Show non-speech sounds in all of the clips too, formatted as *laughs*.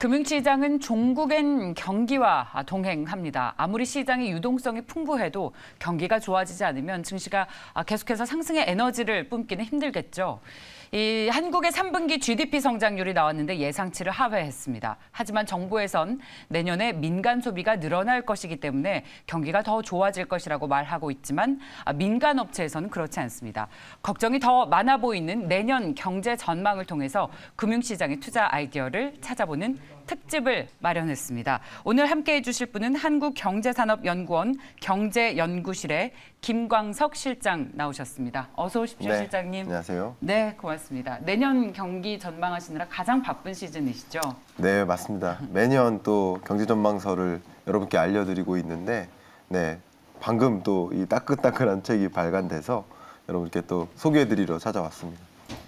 금융시장은 종국엔 경기와 동행합니다. 아무리 시장의 유동성이 풍부해도 경기가 좋아지지 않으면 증시가 계속해서 상승의 에너지를 뿜기는 힘들겠죠. 이 한국의 3분기 GDP 성장률이 나왔는데 예상치를 하회했습니다. 하지만 정부에선 내년에 민간 소비가 늘어날 것이기 때문에 경기가 더 좋아질 것이라고 말하고 있지만 아, 민간 업체에서는 그렇지 않습니다. 걱정이 더 많아 보이는 내년 경제 전망을 통해서 금융시장의 투자 아이디어를 찾아보는 특집을 마련했습니다. 오늘 함께해 주실 분은 한국경제산업연구원 경제연구실의 김광석 실장 나오셨습니다. 어서 오십시오, 네, 실장님. 안녕하세요. 네, 고맙습니다. 내년 경기 전망하시느라 가장 바쁜 시즌이시죠? 네, 맞습니다. 매년 또 경제 전망서를 여러분께 알려드리고 있는데 네, 방금 또 이 따끈따끈한 책이 발간돼서 여러분께 또 소개해드리러 찾아왔습니다.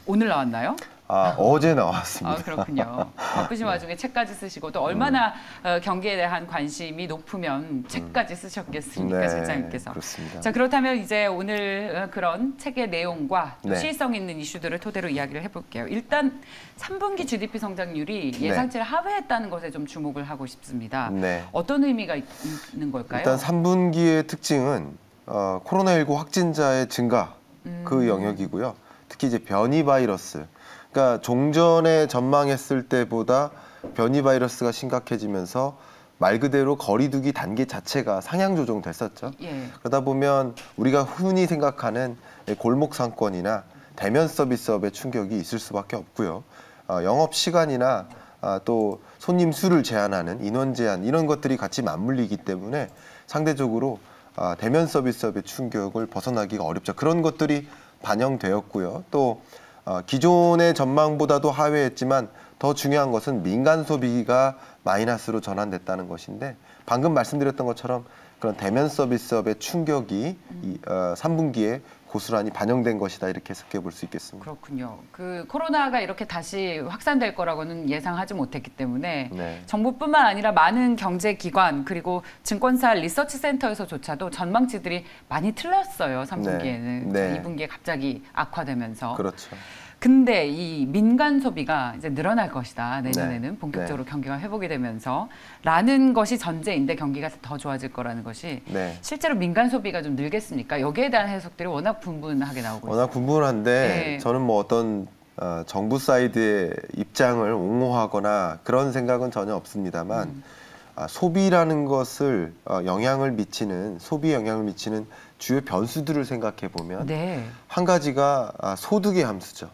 오늘 나왔나요? 아, 어제 나왔습니다. 아, 그렇군요. 바쁘신 와중에 책까지 쓰시고 또 얼마나 음. 어, 경기에 대한 관심이 높으면 음. 책까지 쓰셨겠습니까, 네, 실장님께서. 그렇습니다. 자, 그렇다면 이제 오늘 어, 그런 책의 내용과 네. 시의성 있는 이슈들을 토대로 이야기를 해볼게요. 일단 3분기 GDP 성장률이 네. 예상치를 네. 하회했다는 것에 좀 주목을 하고 싶습니다. 네. 어떤 의미가 있, 는 걸까요? 일단 3분기의 특징은 어, 코로나19 확진자의 증가 그 음. 그 영역이고요. 특히 이제 변이 바이러스 그러니까 종전에 전망했을 때보다 변이 바이러스가 심각해지면서 말 그대로 거리두기 단계 자체가 상향 조정됐었죠. 예. 그러다 보면 우리가 흔히 생각하는 골목 상권이나 대면 서비스업의 충격이 있을 수밖에 없고요. 어, 영업 시간이나 아, 또 손님 수를 제한하는 인원 제한 이런 것들이 같이 맞물리기 때문에 상대적으로 아, 대면 서비스업의 충격을 벗어나기가 어렵죠. 그런 것들이 반영되었고요. 또 어, 기존의 전망보다도 하회했지만 더 중요한 것은 민간 소비가 마이너스로 전환됐다는 것인데 방금 말씀드렸던 것처럼 그런 대면 서비스업의 충격이 음. 이, 어, 3분기에 고스란히 반영된 것이다 이렇게 해석해 볼 수 있겠습니다. 그렇군요. 그 코로나가 이렇게 다시 확산될 거라고는 예상하지 못했기 때문에 네. 정부뿐만 아니라 많은 경제 기관 그리고 증권사 리서치 센터에서조차도 전망치들이 많이 틀렸어요. 3분기에는 네. 네. 2분기에 갑자기 악화되면서. 그렇죠. 근데 이 민간 소비가 이제 늘어날 것이다. 내년에는 네. 본격적으로 네. 경기가 회복이 되면서 라는 것이 전제인데 경기가 더 좋아질 거라는 것이 네. 실제로 민간 소비가 좀 늘겠습니까? 여기에 대한 해석들이 워낙 분분하게 나오고 워낙 있어요. 분분한데 네. 저는 뭐 어떤 어, 정부 사이드의 입장을 옹호하거나 그런 생각은 전혀 없습니다만 음. 아, 소비라는 것을 어, 영향을 미치는 소비 영향을 미치는 주요 변수들을 생각해 보면 네. 한 가지가 아, 소득의 함수죠.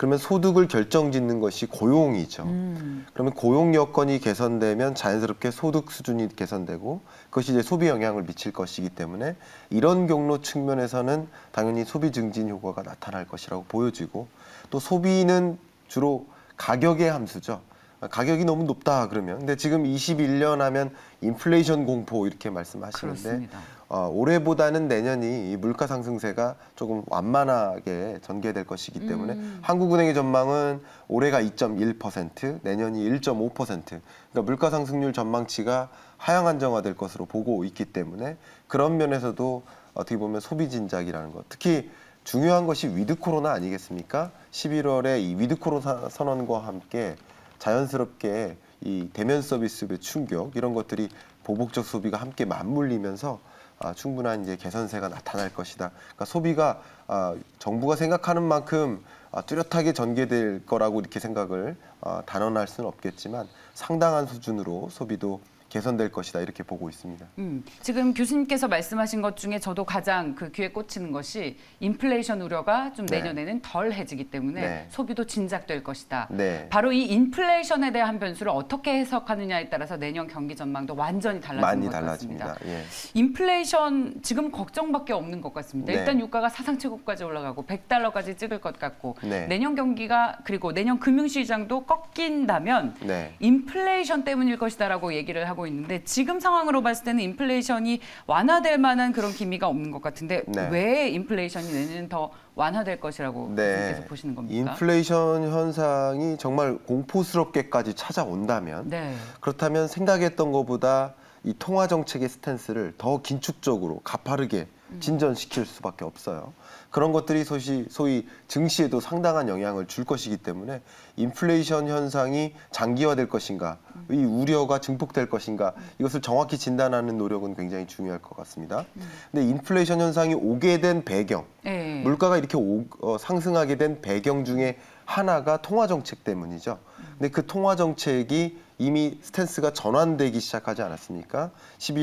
그러면 소득을 결정짓는 것이 고용이죠. 음. 그러면 고용 여건이 개선되면 자연스럽게 소득 수준이 개선되고 그것이 이제 소비 영향을 미칠 것이기 때문에 이런 경로 측면에서는 당연히 소비 증진 효과가 나타날 것이라고 보여지고 또 소비는 주로 가격의 함수죠. 아, 가격이 너무 높다 그러면 근데 지금 21년 하면 인플레이션 공포 이렇게 말씀하시는데 그렇습니다. 어, 올해보다는 내년이 이 물가 상승세가 조금 완만하게 전개될 것이기 때문에 음. 한국은행의 전망은 올해가 2.1%, 내년이 1.5%. 그러니까 물가 상승률 전망치가 하향 안정화될 것으로 보고 있기 때문에 그런 면에서도 어떻게 보면 소비 진작이라는 것. 특히 중요한 것이 위드 코로나 아니겠습니까? 11월에 이 위드 코로나 선언과 함께 자연스럽게 이 대면 서비스의 충격 이런 것들이 보복적 소비가 함께 맞물리면서 아, 충분한 이제 개선세가 나타날 것이다. 그러니까 소비가 아, 정부가 생각하는 만큼 아, 뚜렷하게 전개될 거라고 이렇게 생각을 아, 단언할 수는 없겠지만 상당한 수준으로 소비도 개선될 것이다 이렇게 보고 있습니다. 음, 지금 교수님께서 말씀하신 것 중에 저도 가장 그 귀에 꽂히는 것이 인플레이션 우려가 좀 네. 내년에는 덜 해지기 때문에 네. 소비도 진작될 것이다. 네. 바로 이 인플레이션에 대한 변수를 어떻게 해석하느냐에 따라서 내년 경기 전망도 완전히 달라지는 것 달라집니다. 같습니다. 예. 인플레이션 지금 걱정밖에 없는 것 같습니다. 네. 일단 유가가 사상 최고까지 올라가고 100달러까지 찍을 것 같고 네. 내년 경기가 그리고 내년 금융시장도 꺾인다면 네. 인플레이션 때문일 것이다라고 얘기를 하고 나고 있는데 지금 상황으로 봤을 때는 인플레이션이 완화될 만한 그런 기미가 없는 것 같은데 네. 왜 인플레이션이 내년엔 더 완화될 것이라고 네. 께서 보시는 겁니까? 인플레이션 현상이 정말 공포스럽게까지 찾아온다면 네. 그렇다면 생각했던 것보다 이 통화 정책의 스탠스를 더 긴축적으로 가파르게 음. 진전시킬 수밖에 없어요. 그런 것들이 소시, 소위 증시에도 상당한 영향을 줄 것이기 때문에 인플레이션 현상이 장기화될 것인가, 이 우려가 증폭될 것인가 이것을 정확히 진단하는 노력은 굉장히 중요할 것 같습니다. 근데 인플레이션 현상이 오게 된 배경, 네. 물가가 이렇게 오, 어, 상승하게 된 배경 중에 하나가 통화 정책 때문이죠. 근데 그 통화 정책이 이미 스탠스가 전환되기 시작하지 않았습니까?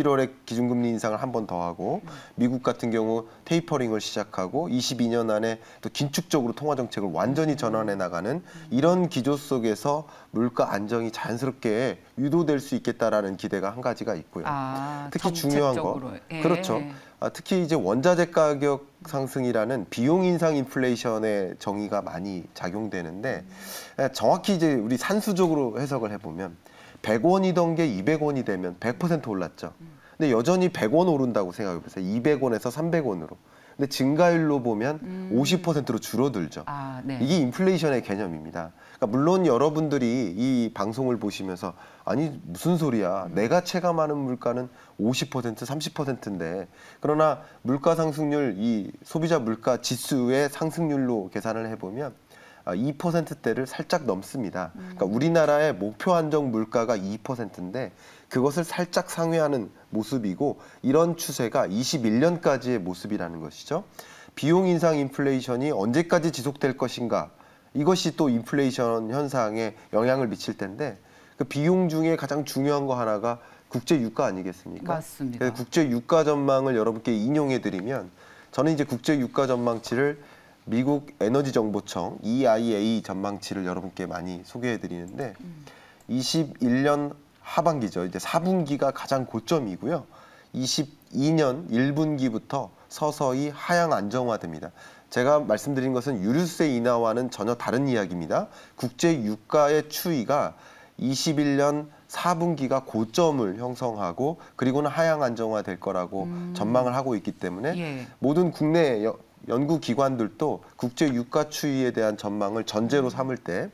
11월에 기준금리 인상을 한 번 더 하고 미국 같은 경우 테이퍼링을 시작하고 22년 안에 또 긴축적으로 통화 정책을 완전히 전환해 나가는 이런 기조 속에서 물가 안정이 자연스럽게 유도될 수 있겠다라는 기대가 한 가지가 있고요. 아, 특히 중요한 거 예. 그렇죠. 아, 특히 이제 원자재 가격 상승이라는 비용 인상 인플레이션의 정의가 많이 작용되는데 예, 정확히 이제 우리 산수적으로 해석을 해보면 100원이던 게 200원이 되면 100% 올랐죠. 음. 근데 여전히 100원 오른다고 생각해 보세요. 200원에서 300원으로. 근데 증가율로 보면 음. 50%로 줄어들죠. 아, 네. 이게 인플레이션의 개념입니다. 그러니까 물론 여러분들이 이 방송을 보시면서 아니 무슨 소리야? 음. 내가 체감하는 물가는 50% 30%인데 그러나 물가 상승률 이 소비자 물가 지수의 상승률로 계산을 해보면 2%대를 아, 살짝 넘습니다. 음. 그러니까 우리나라의 목표 안정 물가가 2%인데 그것을 살짝 상회하는 모습이고 이런 추세가 21년까지의 모습이라는 것이죠. 비용 인상 인플레이션이 언제까지 지속될 것인가 이것이 또 인플레이션 현상에 영향을 미칠 텐데 그 비용 중에 가장 중요한 거 하나가 국제 유가 아니겠습니까? 맞습니다. 국제 유가 전망을 여러분께 인용해 드리면 저는 이제 국제 유가 전망치를 미국 에너지정보청 EIA 전망치를 여러분께 많이 소개해 드리는데 음. 21년 하반기죠. 이제 4분기가 가장 고점이고요. 22년 1분기부터 서서히 하향 안정화됩니다. 제가 말씀드린 것은 유류세 인하와는 전혀 다른 이야기입니다. 국제 유가의 추이가 21년 4분기가 고점을 형성하고 그리고는 하향 안정화 될 거라고 음. 전망을 하고 있기 때문에 예. 모든 국내 연구기관들도 국제 유가 추이에 대한 전망을 전제로 삼을 때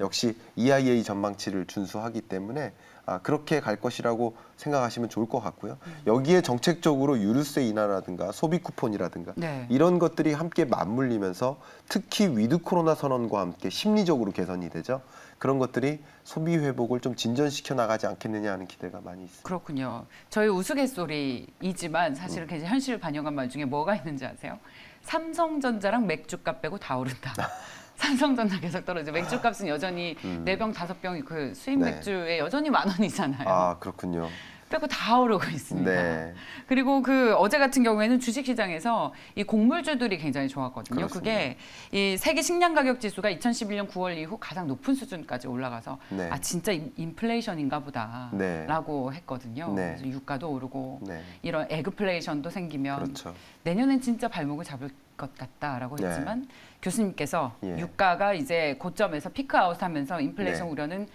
역시 EIA 전망치를 준수하기 때문에 아, 그렇게 갈 것이라고 생각하시면 좋을 것 같고요. 음. 여기에 정책적으로 유류세 인하라든가 소비 쿠폰이라든가 네. 이런 것들이 함께 맞물리면서 특히 위드 코로나 선언과 함께 심리적으로 개선이 되죠. 그런 것들이 소비 회복을 좀 진전시켜 나가지 않겠느냐 하는 기대가 많이 있습니다. 그렇군요. 저희 우스갯소리이지만 사실은 음. 굉 현실을 반영한 말 중에 뭐가 있는지 아세요? 삼성전자랑 맥주값 빼고 다 오른다. *laughs* 삼성전자 계속 떨어져 맥주값은 여전히 4병 음. 5병이 그 수입 네. 맥주에 여전히 만 원이잖아요. 아 그렇군요. 빼고 다 오르고 있습니다. 네. 그리고 그 어제 같은 경우에는 주식시장에서 이 곡물주들이 굉장히 좋았거든요. 그렇습니다. 그게 이 세계 식량 가격 지수가 2011년 9월 이후 가장 높은 수준까지 올라가서 네. 아 진짜 인플레이션인가 보다라고 네. 했거든요. 네. 그래서 유가도 오르고 네. 이런 에그플레이션도 생기면 그렇죠. 내년엔 진짜 발목을 잡을 것 같다라고 네. 했지만 교수님께서 예. 유가가 이제 고점에서 피크아웃하면서 인플레이션 우려는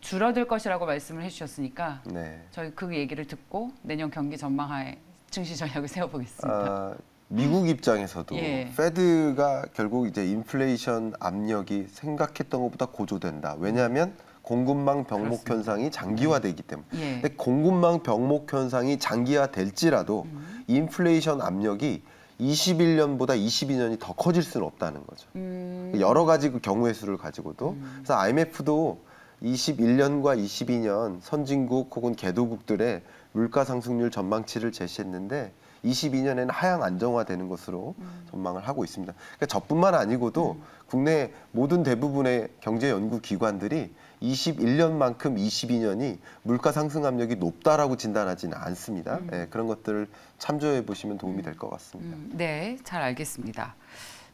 줄어들 것이라고 말씀을 해주셨으니까 네. 저희 그 얘기를 듣고 내년 경기 전망하에 증시 전략을 *laughs* 세워보겠습니다. 아, 미국 입장에서도 예. 페드가 결국 이제 인플레이션 압력이 생각했던 것보다 고조된다. 왜냐하면 공급망 병목 그렇습니다. 현상이 장기화되기 때문에 예. 공급망 병목 현상이 장기화될지라도 음. 인플레이션 압력이 21년보다 22년이 더 커질 수는 없다는 거죠. 음. 여러 가지 그 경우의 수를 가지고도 음. 그래서 IMF도 21년과 22년 선진국 혹은 개도국들의 물가 상승률 전망치를 제시했는데 22년에는 하향 안정화되는 것으로 음. 전망을 하고 있습니다. 그러니까 저뿐만 아니고도 음. 국내 모든 대부분의 경제연구기관들이 21년만큼 22년이 물가 상승 압력이 높다라고 진단하지는 않습니다. 음. 네, 그런 것들을 참조해 보시면 도움이 음. 될것 같습니다. 음. 네, 잘 알겠습니다.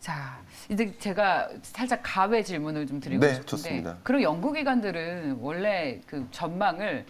자, 이제 제가 살짝 가외 질문을 좀 드리고 네, 싶은데 좋습니다. 그리고 연구기관들은 원래 그 전망을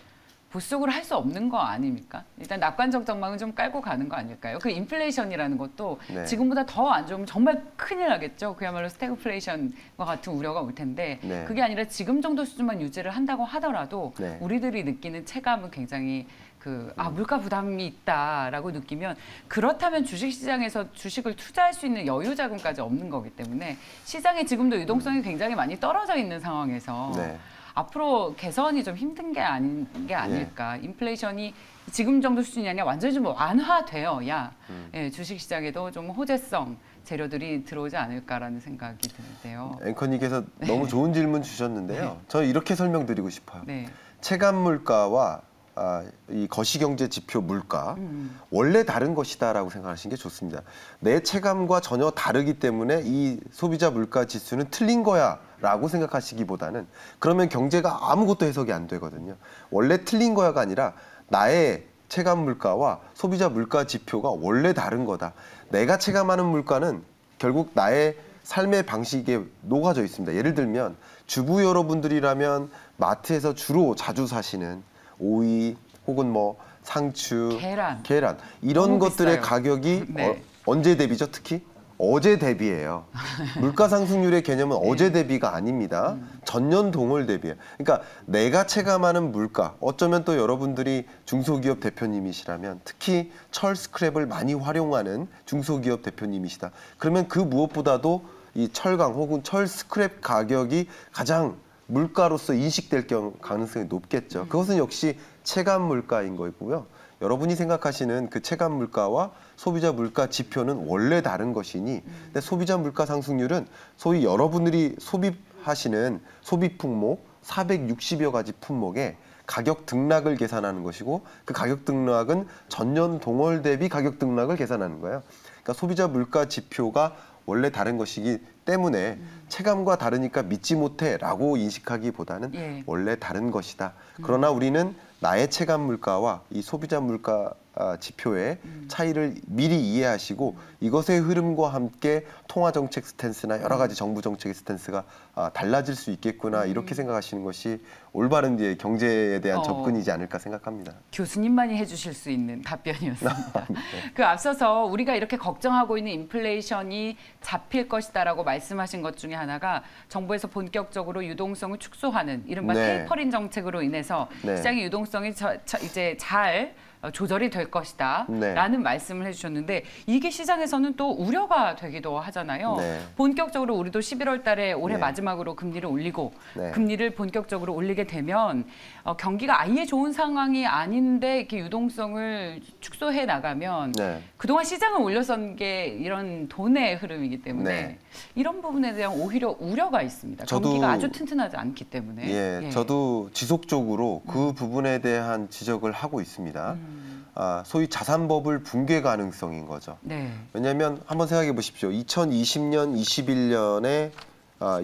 보속을할수 없는 거 아닙니까? 일단 낙관적 전망은 좀 깔고 가는 거 아닐까요? 그 인플레이션이라는 것도 네. 지금보다 더 안 좋으면 정말 큰일 나겠죠. 그야말로 스태그플레이션과 같은 우려가 올 텐데 네. 그게 아니라 지금 정도 수준만 유지를 한다고 하더라도 네. 우리들이 느끼는 체감은 굉장히 그, 아, 음. 물가 부담이 있다라고 느끼면 그렇다면 주식시장에서 주식을 투자할 수 있는 여유 자금까지 없는 거기 때문에 시장에 지금도 유동성이 음. 굉장히 많이 떨어져 있는 상황에서 네. 앞으로 개선이 좀 힘든 게 아닌 게 아닐까. 예. 인플레이션이 지금 정도 수준이 아니라 완전히 좀 완화되어야 음. 예, 주식 시장에도 좀 호재성 재료들이 들어오지 않을까라는 생각이 드는데요. 앵커님께서 네. 너무 좋은 질문 주셨는데요. 네. 저 이렇게 설명드리고 싶어요. 네. 체감 물가와 아, 이 거시경제 지표 물가 음. 원래 다른 것이다라고 생각하시는 게 좋습니다. 내 체감과 전혀 다르기 때문에 이 소비자 물가 지수는 틀린 거야라고 생각하시기보다는 그러면 경제가 아무것도 해석이 안 되거든요. 원래 틀린 거야가 아니라 나의 체감 물가와 소비자 물가 지표가 원래 다른 거다. 내가 체감하는 물가는 결국 나의 삶의 방식에 녹아져 있습니다. 예를 들면 주부 여러분들이라면 마트에서 주로 자주 사시는 오이 혹은 뭐 상추, 계란, 계란 이런 것들의 비싸요. 가격이 *laughs* 네. 어, 언제 대비죠? 특히 어제 대비예요. *laughs* 물가 상승률의 개념은 네. 어제 대비가 아닙니다. 음. 전년 동월 대비예 그러니까 내가 체감하는 물가, 어쩌면 또 여러분들이 중소기업 대표님이시라면 특히 철 스크랩을 많이 활용하는 중소기업 대표님이시다. 그러면 그 무엇보다도 이 철강 혹은 철 스크랩 가격이 가장 물가로서 인식될 경우 가능성이 높겠죠. 음. 그것은 역시 체감 물가인 거고요. 여러분이 생각하시는 그 체감 물가와 소비자 물가 지표는 원래 다른 것이니 음. 근데 소비자 물가 상승률은 소위 여러분들이 소비하시는 소비 품목 460여 가지 품목에 가격 등락을 계산하는 것이고 그 가격 등락은 전년 동월 대비 가격 등락을 계산하는 거예요. 그러니까 소비자 물가 지표가 원래 다른 것이기 때문에 음. 체감과 다르니까 믿지 못해라고 인식하기보다는 예. 원래 다른 것이다. 음. 그러나 우리는 나의 체감 물가와 이 소비자 물가 아, 지표의 음. 차이를 미리 이해하시고 이것의 흐름과 함께 통화 정책 스탠스나 여러 가지 정부 정책의 스탠스가 아, 달라질 수 있겠구나 음. 이렇게 생각하시는 것이 올바른 이제 경제에 대한 어, 접근이지 않을까 생각합니다. 교수님만이 해주실 수 있는 답변이었습니다. *laughs* 아, 네. 그 앞서서 우리가 이렇게 걱정하고 있는 인플레이션이 잡힐 것이다라고 말씀하신 것 중에 하나가 정부에서 본격적으로 유동성을 축소하는 이른바 네. 테이퍼링 정책으로 인해서 네. 시장의 유동성이 저, 저 이제 잘 어, 조절이 될 것이다 네. 라는 말씀을 해주셨는데 이게 시장에서는 또 우려가 되기도 하잖아요. 네. 본격적으로 우리도 11월 달에 올해 네. 마지막으로 금리를 올리고 네. 금리를 본격적으로 올리게 되면 어, 경기가 아예 좋은 상황이 아닌데 이렇게 유동성을 축소해 나가면 네. 그동안 시장을 올려선 게 이런 돈의 흐름이기 때문에 네. 이런 부분에 대한 오히려 우려가 있습니다. 저도, 경기가 아주 튼튼하지 않기 때문에. 예, 예. 저도 지속적으로 그 음. 부분에 대한 지적을 하고 있습니다. 음. 아, 소위 자산법을 붕괴 가능성인 거죠. 네. 왜냐하면 한번 생각해 보십시오. 2020년, 2 1년의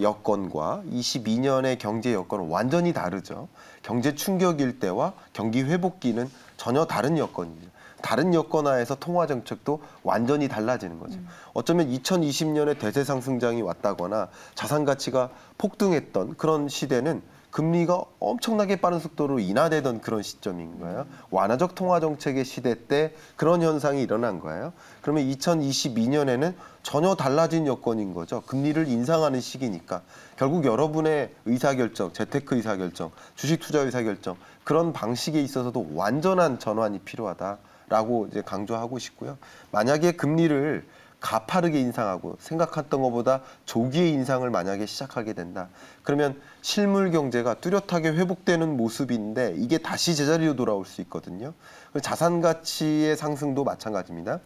여건과 22년의 경제 여건은 완전히 다르죠. 경제 충격일 때와 경기 회복기는 전혀 다른 여건입니다. 다른 여건 하에서 통화 정책도 완전히 달라지는 거죠. 음. 어쩌면 2020년에 대세 상승장이 왔다거나 자산 가치가 폭등했던 그런 시대는 금리가 엄청나게 빠른 속도로 인하되던 그런 시점인 거예요. 완화적 통화 정책의 시대 때 그런 현상이 일어난 거예요. 그러면 2022년에는 전혀 달라진 여건인 거죠. 금리를 인상하는 시기니까 결국 여러분의 의사결정, 재테크 의사결정, 주식 투자 의사결정 그런 방식에 있어서도 완전한 전환이 필요하다라고 이제 강조하고 싶고요. 만약에 금리를 가파르게 인상하고 생각했던 것보다 조기에 인상을 만약에 시작하게 된다. 그러면 실물 경제가 뚜렷하게 회복되는 모습인데 이게 다시 제자리로 돌아올 수 있거든요. 자산 가치의 상승도 마찬가지입니다.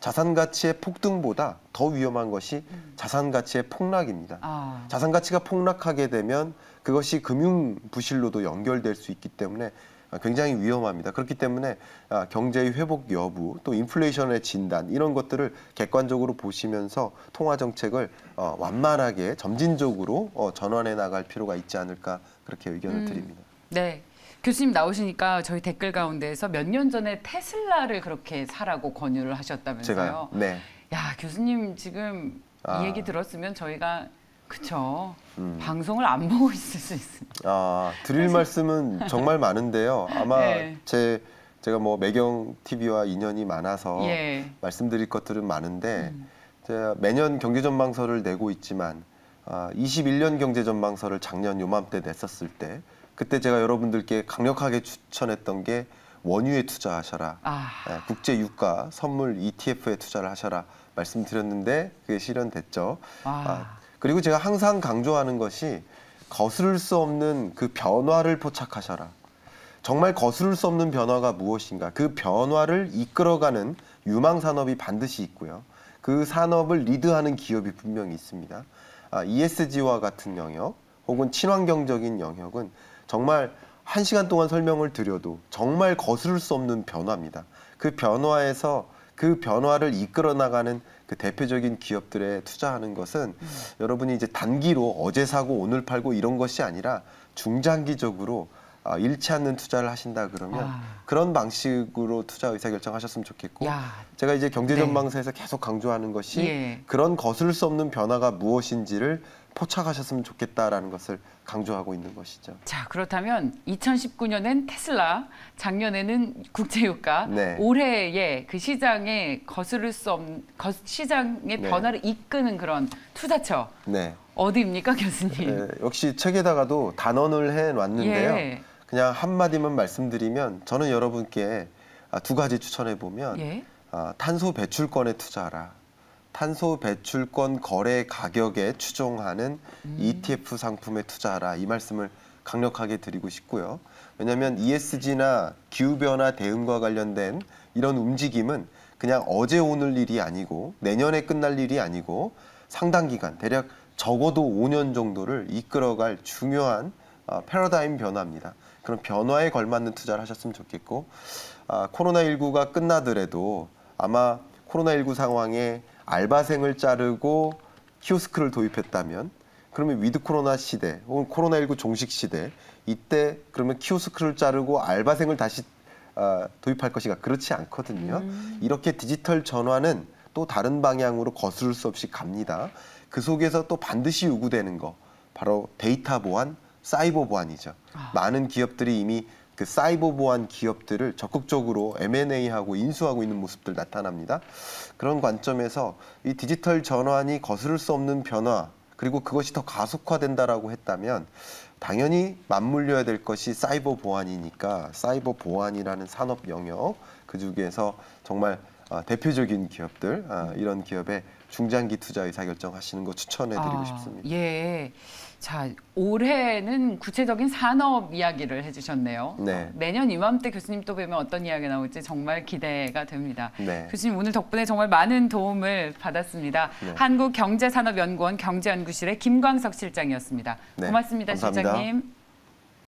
자산 가치의 폭등보다 더 위험한 것이 음. 자산 가치의 폭락입니다. 아. 자산 가치가 폭락하게 되면 그것이 금융 부실로도 연결될 수 있기 때문에 아, 굉장히 위험합니다. 그렇기 때문에 아, 경제의 회복 여부 또 인플레이션의 진단 이런 것들을 객관적으로 보시면서 통화 정책을 어, 완만하게 점진적으로 어, 전환해 나갈 필요가 있지 않을까 그렇게 의견을 음, 드립니다. 네. 교수님 나오시니까 저희 댓글 가운데에서 몇 년 전에 테슬라를 그렇게 사라고 권유를 하셨다면서요. 제가요? 네. 야 교수님 지금 아. 이 얘기 들었으면 저희가 그쵸. 음. 방송을 안 보고 있을 수 있습니다. 아, 드릴 사실... 말씀은 정말 많은데요. 아마 네. 제 제가 뭐 매경 TV와 인연이 많아서 예. 말씀드릴 것들은 많은데 음. 제가 매년 경제 전망서를 내고 있지만 아, 21년 경제 전망서를 작년 요맘때 냈었을 때 그때 제가 여러분들께 강력하게 추천했던 게 원유에 투자하셔라, 아. 네, 국제 유가 선물 ETF에 투자를 하셔라 말씀드렸는데 그게 실현됐죠. 아. 그리고 제가 항상 강조하는 것이 거스를 수 없는 그 변화를 포착하셔라. 정말 거스를 수 없는 변화가 무엇인가. 그 변화를 이끌어가는 유망 산업이 반드시 있고요. 그 산업을 리드하는 기업이 분명히 있습니다. 아, ESG와 같은 영역 혹은 친환경적인 영역은 정말 한 시간 동안 설명을 드려도 정말 거스를 수 없는 변화입니다. 그 변화에서 그 변화를 이끌어 나가는 그 대표적인 기업들에 투자하는 것은 음. 여러분이 이제 단기로 어제 사고 오늘 팔고 이런 것이 아니라 중장기적으로 어, 잃지 않는 투자를 하신다 그러면 아. 그런 방식으로 투자 의사결정하셨으면 좋겠고 야. 제가 이제 경제전망사에서 네. 계속 강조하는 것이 예. 그런 거슬 수 없는 변화가 무엇인지를 포착하셨으면 좋겠다라는 것을 강조하고 있는 것이죠. 자 그렇다면 2019년엔 테슬라, 작년에는 국제유가, 네. 올해에 그 시장에 거스를 수 없는 시장의 네. 변화를 이끄는 그런 투자처 네. 어디입니까 교수님? 네, 역시 책에다가도 단언을 해놨는데요. 예. 그냥 한 마디만 말씀드리면 저는 여러분께 아, 두 가지 추천해 보면 예? 아, 탄소 배출권에 투자하라. 탄소 배출권 거래 가격에 추종하는 음. ETF 상품에 투자하라 이 말씀을 강력하게 드리고 싶고요. 왜냐하면 ESG나 기후변화 대응과 관련된 이런 움직임은 그냥 어제 오늘 일이 아니고 내년에 끝날 일이 아니고 상당 기간 대략 적어도 5년 정도를 이끌어갈 중요한 어, 패러다임 변화입니다. 그런 변화에 걸맞는 투자를 하셨으면 좋겠고 아, 코로나19가 끝나더라도 아마 코로나19 상황에 알바생을 자르고 키오스크를 도입했다면 그러면 위드 코로나 시대 혹은 코로나19 종식 시대 이때 그러면 키오스크를 자르고 알바생을 다시 어, 도입할 것이가 그렇지 않거든요. 음. 이렇게 디지털 전환은 또 다른 방향으로 거스를 수 없이 갑니다. 그 속에서 또 반드시 요구되는 거 바로 데이터 보안, 사이버 보안이죠. 아. 많은 기업들이 이미 그 사이버 보안 기업들을 적극적으로 M&A하고 인수하고 있는 모습들 나타납니다. 그런 관점에서 이 디지털 전환이 거스를 수 없는 변화 그리고 그것이 더 가속화된다라고 했다면 당연히 맞물려야 될 것이 사이버 보안이니까 사이버 보안이라는 산업 영역 그 중에서 정말 어, 대표적인 기업들 어, 이런 기업에 중장기 투자 의사결정 하시는 거 추천해드리고 아, 싶습니다. 예. 자, 올해는 구체적인 산업 이야기를 해주셨네요. 네. 내년 이맘때 교수님 또 뵈면 어떤 이야기 나올지 정말 기대가 됩니다. 네. 교수님 오늘 덕분에 정말 많은 도움을 받았습니다. 네. 한국경제산업연구원 경제연구실의 김광석 실장이었습니다. 네, 고맙습니다, 감사합니다. 실장님.